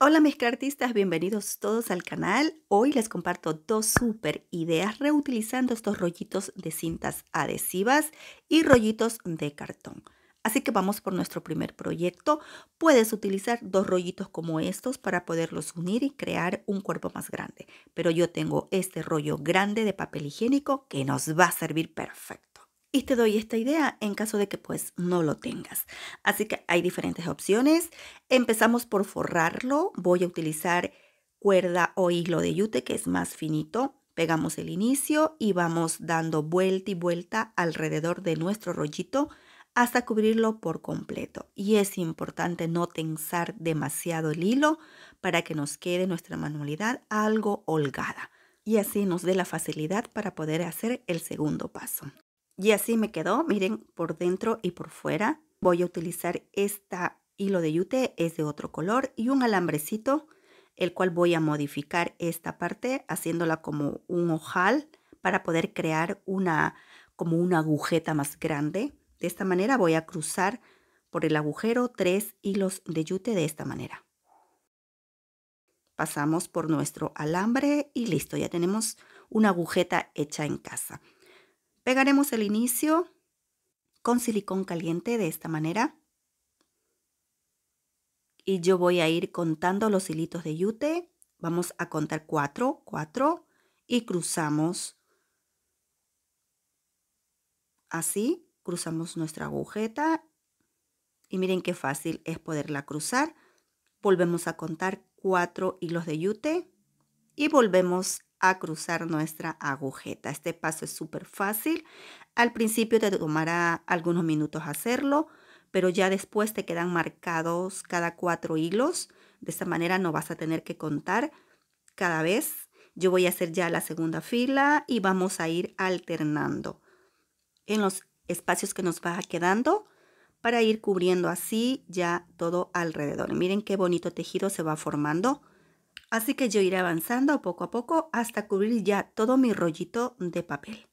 Hola mis artistas, bienvenidos todos al canal. Hoy les comparto dos super ideas reutilizando estos rollitos de cintas adhesivas y rollitos de cartón. Así que vamos por nuestro primer proyecto. Puedes utilizar dos rollitos como estos para poderlos unir y crear un cuerpo más grande. Pero yo tengo este rollo grande de papel higiénico que nos va a servir perfecto y te doy esta idea en caso de que pues no lo tengas. Así que hay diferentes opciones. Empezamos por forrarlo. Voy a utilizar cuerda o hilo de yute que es más finito. Pegamos el inicio y vamos dando vuelta y vuelta alrededor de nuestro rollito hasta cubrirlo por completo. Y es importante no tensar demasiado el hilo para que nos quede nuestra manualidad algo holgada. Y así nos dé la facilidad para poder hacer el segundo paso. Y así me quedó, miren, por dentro y por fuera. Voy a utilizar esta hilo de yute, es de otro color, y un alambrecito, el cual voy a modificar esta parte haciéndola como un ojal para poder crear una, como una agujeta más grande. De esta manera voy a cruzar por el agujero tres hilos de yute de esta manera. Pasamos por nuestro alambre y listo, ya tenemos una agujeta hecha en casa. Pegaremos el inicio con silicón caliente de esta manera. Y yo voy a ir contando los hilitos de yute. Vamos a contar cuatro cuatro y cruzamos así. Cruzamos nuestra agujeta y miren qué fácil es poderla cruzar. Volvemos a contar cuatro hilos de yute y volvemos a cruzar nuestra agujeta. Este paso es súper fácil. Al principio te tomará algunos minutos hacerlo, pero ya después te quedan marcados cada cuatro hilos. De esta manera no vas a tener que contar cada vez. Yo voy a hacer ya la segunda fila y vamos a ir alternando en los espacios que nos va quedando para ir cubriendo así ya todo alrededor. Miren qué bonito tejido se va formando Así que yo iré avanzando poco a poco hasta cubrir ya todo mi rollito de papel.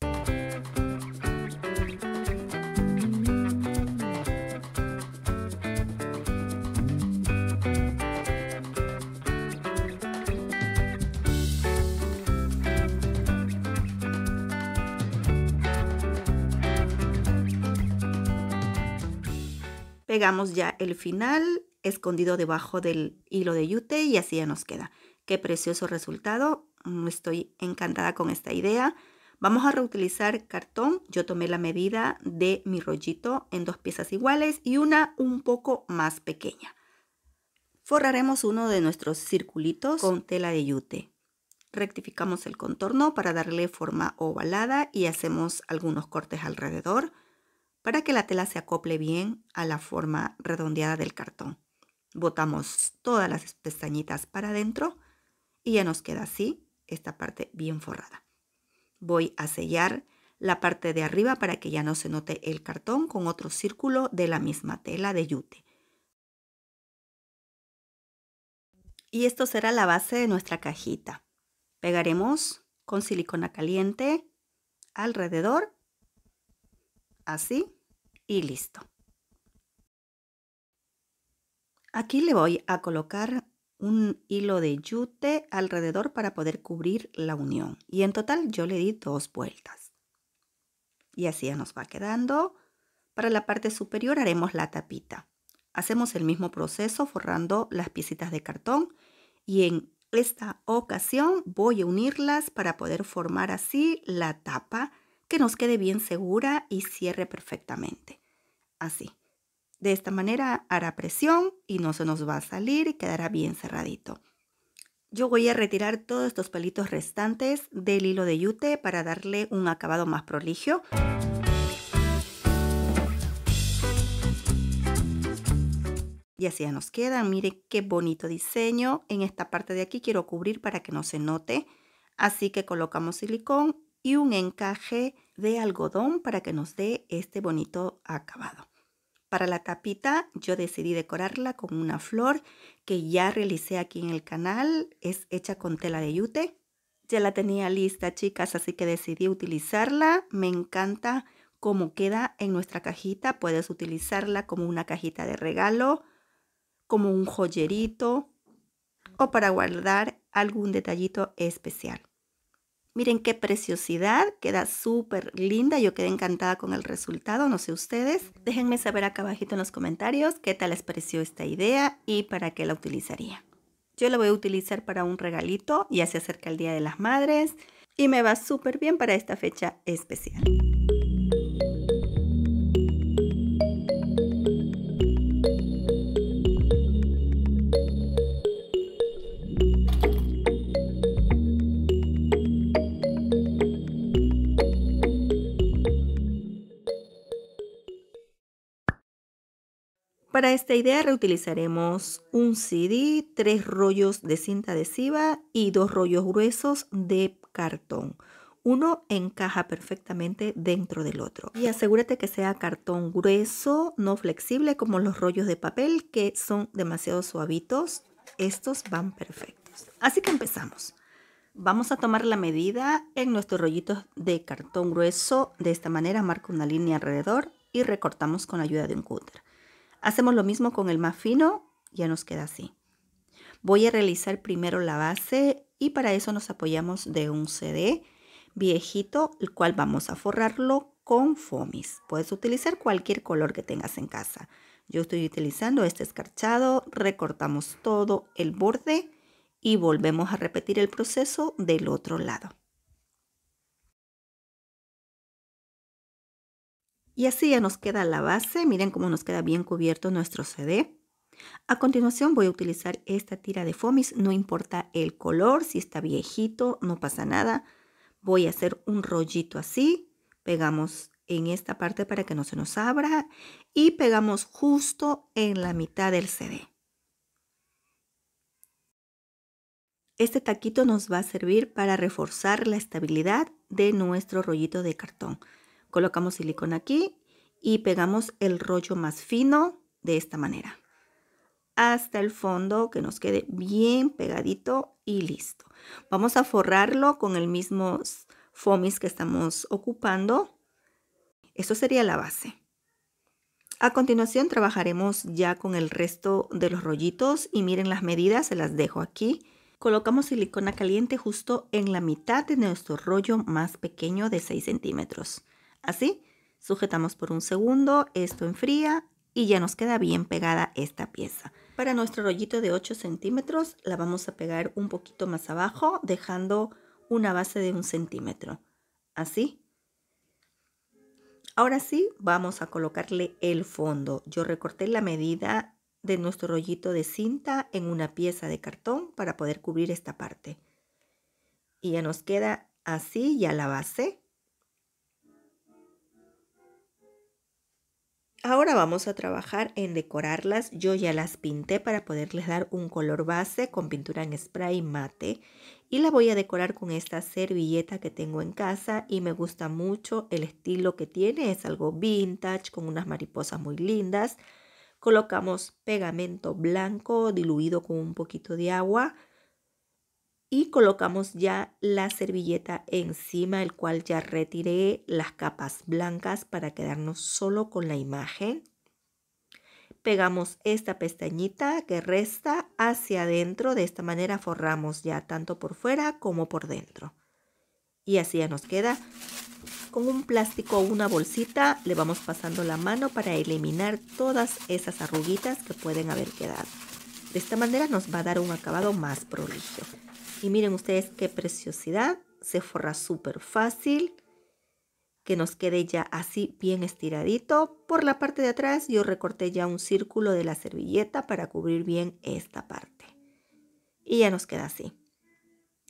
Pegamos ya el final escondido debajo del hilo de yute y así ya nos queda. Qué precioso resultado. Mm, estoy encantada con esta idea. Vamos a reutilizar cartón. Yo tomé la medida de mi rollito en dos piezas iguales y una un poco más pequeña. Forraremos uno de nuestros circulitos con tela de yute. Rectificamos el contorno para darle forma ovalada y hacemos algunos cortes alrededor para que la tela se acople bien a la forma redondeada del cartón. Botamos todas las pestañitas para adentro y ya nos queda así esta parte bien forrada. Voy a sellar la parte de arriba para que ya no se note el cartón con otro círculo de la misma tela de yute. Y esto será la base de nuestra cajita. Pegaremos con silicona caliente alrededor, así y listo. Aquí le voy a colocar un hilo de yute alrededor para poder cubrir la unión. Y en total yo le di dos vueltas. Y así ya nos va quedando. Para la parte superior haremos la tapita. Hacemos el mismo proceso forrando las piecitas de cartón y en esta ocasión voy a unirlas para poder formar así la tapa que nos quede bien segura y cierre perfectamente. Así. De esta manera hará presión y no se nos va a salir y quedará bien cerradito. Yo voy a retirar todos estos pelitos restantes del hilo de yute para darle un acabado más proligio. Y así ya nos quedan. Miren qué bonito diseño. En esta parte de aquí quiero cubrir para que no se note. Así que colocamos silicón y un encaje de algodón para que nos dé este bonito acabado. Para la tapita yo decidí decorarla con una flor que ya realicé aquí en el canal. Es hecha con tela de yute. Ya la tenía lista, chicas, así que decidí utilizarla. Me encanta cómo queda en nuestra cajita. Puedes utilizarla como una cajita de regalo, como un joyerito o para guardar algún detallito especial. Miren qué preciosidad, queda súper linda, yo quedé encantada con el resultado, no sé ustedes. Déjenme saber acá abajito en los comentarios qué tal les pareció esta idea y para qué la utilizaría. Yo la voy a utilizar para un regalito, ya se acerca el Día de las Madres y me va súper bien para esta fecha especial. Para esta idea reutilizaremos un CD, tres rollos de cinta adhesiva y dos rollos gruesos de cartón. Uno encaja perfectamente dentro del otro. Y asegúrate que sea cartón grueso, no flexible como los rollos de papel que son demasiado suavitos. Estos van perfectos. Así que empezamos. Vamos a tomar la medida en nuestros rollitos de cartón grueso. De esta manera marco una línea alrededor y recortamos con la ayuda de un cúter. Hacemos lo mismo con el más fino, ya nos queda así. Voy a realizar primero la base y para eso nos apoyamos de un CD viejito, el cual vamos a forrarlo con fomis Puedes utilizar cualquier color que tengas en casa. Yo estoy utilizando este escarchado, recortamos todo el borde y volvemos a repetir el proceso del otro lado. Y así ya nos queda la base. Miren cómo nos queda bien cubierto nuestro CD. A continuación voy a utilizar esta tira de Fomis, no importa el color, si está viejito, no pasa nada. Voy a hacer un rollito así, pegamos en esta parte para que no se nos abra y pegamos justo en la mitad del CD. Este taquito nos va a servir para reforzar la estabilidad de nuestro rollito de cartón. Colocamos silicona aquí y pegamos el rollo más fino de esta manera. Hasta el fondo que nos quede bien pegadito y listo. Vamos a forrarlo con el mismo fomis que estamos ocupando. eso sería la base. A continuación trabajaremos ya con el resto de los rollitos y miren las medidas, se las dejo aquí. Colocamos silicona caliente justo en la mitad de nuestro rollo más pequeño de 6 centímetros. Así, sujetamos por un segundo, esto enfría y ya nos queda bien pegada esta pieza. Para nuestro rollito de 8 centímetros la vamos a pegar un poquito más abajo dejando una base de un centímetro. Así. Ahora sí vamos a colocarle el fondo. Yo recorté la medida de nuestro rollito de cinta en una pieza de cartón para poder cubrir esta parte. Y ya nos queda así ya la base. Ahora vamos a trabajar en decorarlas. Yo ya las pinté para poderles dar un color base con pintura en spray mate. Y la voy a decorar con esta servilleta que tengo en casa y me gusta mucho el estilo que tiene. Es algo vintage con unas mariposas muy lindas. Colocamos pegamento blanco diluido con un poquito de agua y colocamos ya la servilleta encima, el cual ya retiré las capas blancas para quedarnos solo con la imagen. Pegamos esta pestañita que resta hacia adentro, de esta manera forramos ya tanto por fuera como por dentro. Y así ya nos queda. Con un plástico o una bolsita le vamos pasando la mano para eliminar todas esas arruguitas que pueden haber quedado. De esta manera nos va a dar un acabado más prolijo y miren ustedes qué preciosidad. Se forra súper fácil. Que nos quede ya así bien estiradito. Por la parte de atrás yo recorté ya un círculo de la servilleta para cubrir bien esta parte. Y ya nos queda así.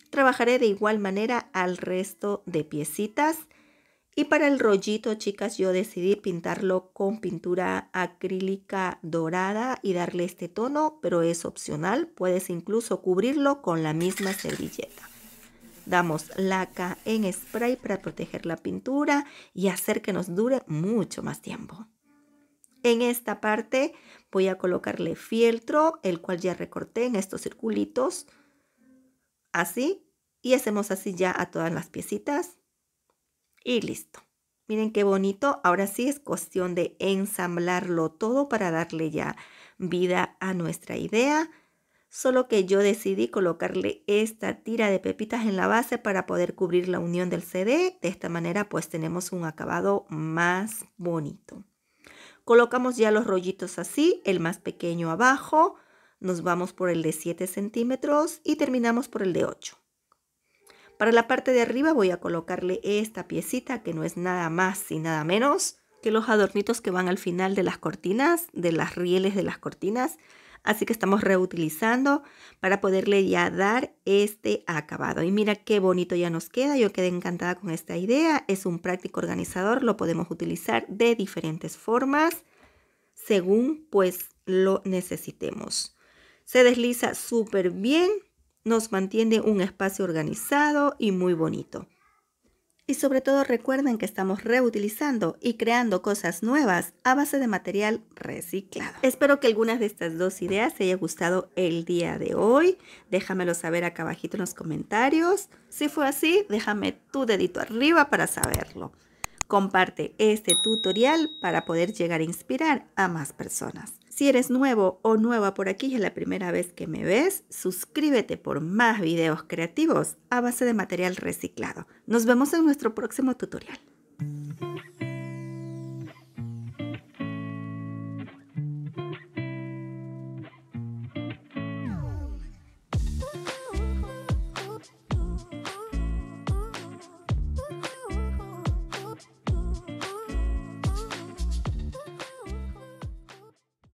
Trabajaré de igual manera al resto de piecitas y para el rollito, chicas, yo decidí pintarlo con pintura acrílica dorada y darle este tono, pero es opcional. Puedes incluso cubrirlo con la misma servilleta. Damos laca en spray para proteger la pintura y hacer que nos dure mucho más tiempo. En esta parte voy a colocarle fieltro, el cual ya recorté en estos circulitos, así, y hacemos así ya a todas las piecitas y listo. Miren qué bonito. Ahora sí es cuestión de ensamblarlo todo para darle ya vida a nuestra idea. Solo que yo decidí colocarle esta tira de pepitas en la base para poder cubrir la unión del CD. De esta manera pues tenemos un acabado más bonito. Colocamos ya los rollitos así, el más pequeño abajo. Nos vamos por el de 7 centímetros y terminamos por el de 8. Para la parte de arriba voy a colocarle esta piecita que no es nada más y nada menos que los adornitos que van al final de las cortinas, de las rieles de las cortinas. Así que estamos reutilizando para poderle ya dar este acabado. Y mira qué bonito ya nos queda. Yo quedé encantada con esta idea. Es un práctico organizador. Lo podemos utilizar de diferentes formas según pues lo necesitemos. Se desliza súper bien nos mantiene un espacio organizado y muy bonito. Y sobre todo recuerden que estamos reutilizando y creando cosas nuevas a base de material reciclado. Espero que algunas de estas dos ideas te haya gustado el día de hoy. Déjamelo saber acá abajito en los comentarios. Si fue así, déjame tu dedito arriba para saberlo. Comparte este tutorial para poder llegar a inspirar a más personas. Si eres nuevo o nueva por aquí y es la primera vez que me ves, suscríbete por más videos creativos a base de material reciclado. Nos vemos en nuestro próximo tutorial.